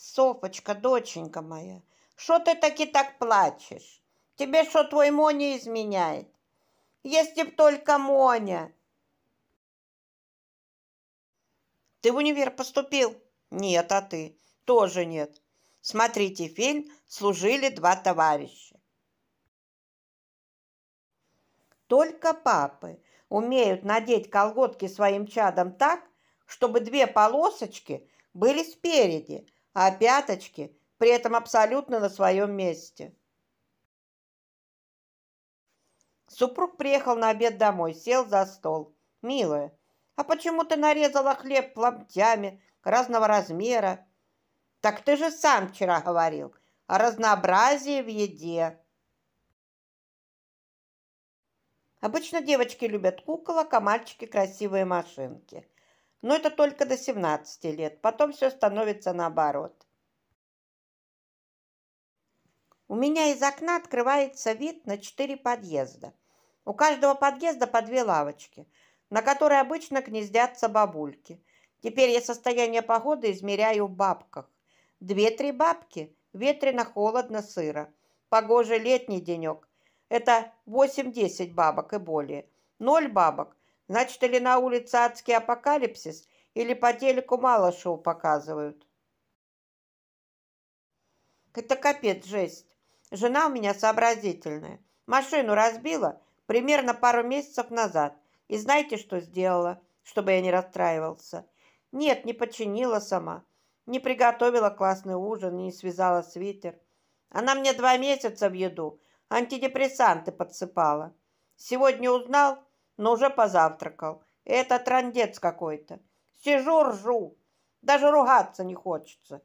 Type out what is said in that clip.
Софочка, доченька моя, что ты таки так плачешь? Тебе что, твой Моня изменяет? Если б только Моня. Ты в универ поступил? Нет, а ты? Тоже нет. Смотрите фильм «Служили два товарища». Только папы умеют надеть колготки своим чадом так, чтобы две полосочки были спереди – а пяточки при этом абсолютно на своем месте. Супруг приехал на обед домой, сел за стол. «Милая, а почему ты нарезала хлеб ломтями разного размера?» «Так ты же сам вчера говорил о разнообразии в еде». Обычно девочки любят куколок, а мальчики красивые машинки. Но это только до 17 лет. Потом все становится наоборот. У меня из окна открывается вид на четыре подъезда. У каждого подъезда по две лавочки, на которые обычно гнездятся бабульки. Теперь я состояние погоды измеряю в бабках. Две-три бабки, ветрено, холодно, сыро. Погожий летний денек. Это 8-10 бабок и более. Ноль бабок Значит, или на улице адский апокалипсис, или по телеку мало шоу показывают. Это капец, жесть. Жена у меня сообразительная. Машину разбила примерно пару месяцев назад. И знаете, что сделала, чтобы я не расстраивался? Нет, не починила сама. Не приготовила классный ужин, и не связала свитер. Она мне два месяца в еду антидепрессанты подсыпала. Сегодня узнал, но уже позавтракал. Это трандец какой-то. Сижу, ржу. Даже ругаться не хочется.